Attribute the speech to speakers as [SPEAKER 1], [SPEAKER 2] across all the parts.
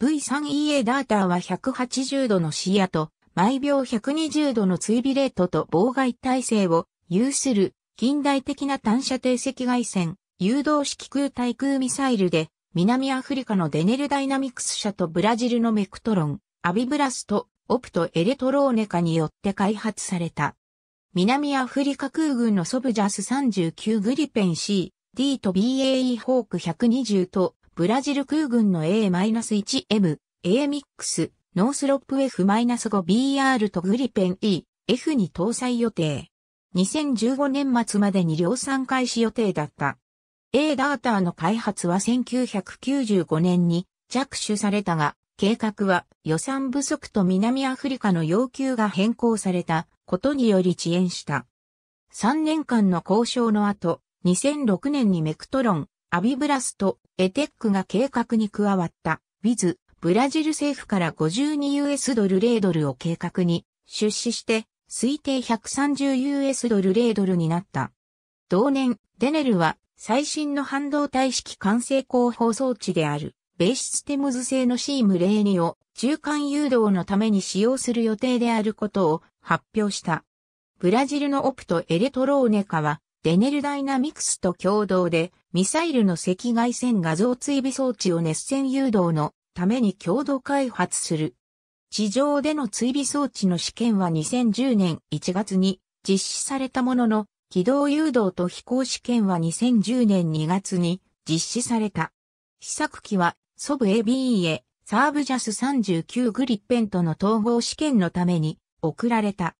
[SPEAKER 1] V3EA ダーターは180度の視野と、毎秒120度の追尾レートと妨害体制を有する近代的な単射程赤外線誘導式空対空ミサイルで南アフリカのデネルダイナミクス社とブラジルのメクトロン、アビブラスト、オプトエレトローネカによって開発された。南アフリカ空軍のソブジャス39グリペン C、D と BAE ホーク120とブラジル空軍の A-1M、AMX、ノースロップ F-5BR とグリペン E、F に搭載予定。2015年末までに量産開始予定だった。A ダーターの開発は1995年に着手されたが、計画は予算不足と南アフリカの要求が変更されたことにより遅延した。3年間の交渉の後、2006年にメクトロンアビブラスとエテックが計画に加わった、ウィズ、ブラジル政府から 52US ドル0ドルを計画に出資して、推定 130US ドル0ドルになった。同年、デネルは最新の半導体式完成工法装置である、ベーシステムズ製のシーム02を中間誘導のために使用する予定であることを発表した。ブラジルのオプトエレトローネカはデネルダイナミクスと共同で、ミサイルの赤外線画像追尾装置を熱線誘導のために共同開発する。地上での追尾装置の試験は2010年1月に実施されたものの、軌道誘導と飛行試験は2010年2月に実施された。試作機は、ソブ ABE サーブジャス39グリッペンとの統合試験のために送られた。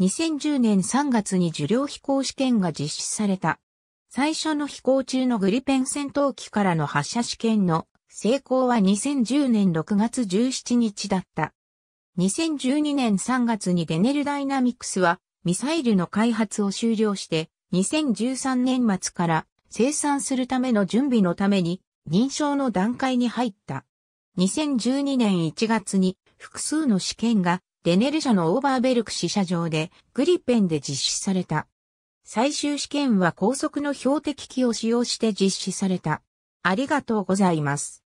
[SPEAKER 1] 2010年3月に受領飛行試験が実施された。最初の飛行中のグリペン戦闘機からの発射試験の成功は2010年6月17日だった。2012年3月にデネルダイナミクスはミサイルの開発を終了して2013年末から生産するための準備のために認証の段階に入った。2012年1月に複数の試験がデネル社のオーバーベルク試社場でグリッペンで実施された。最終試験は高速の標的機を使用して実施された。ありがとうございます。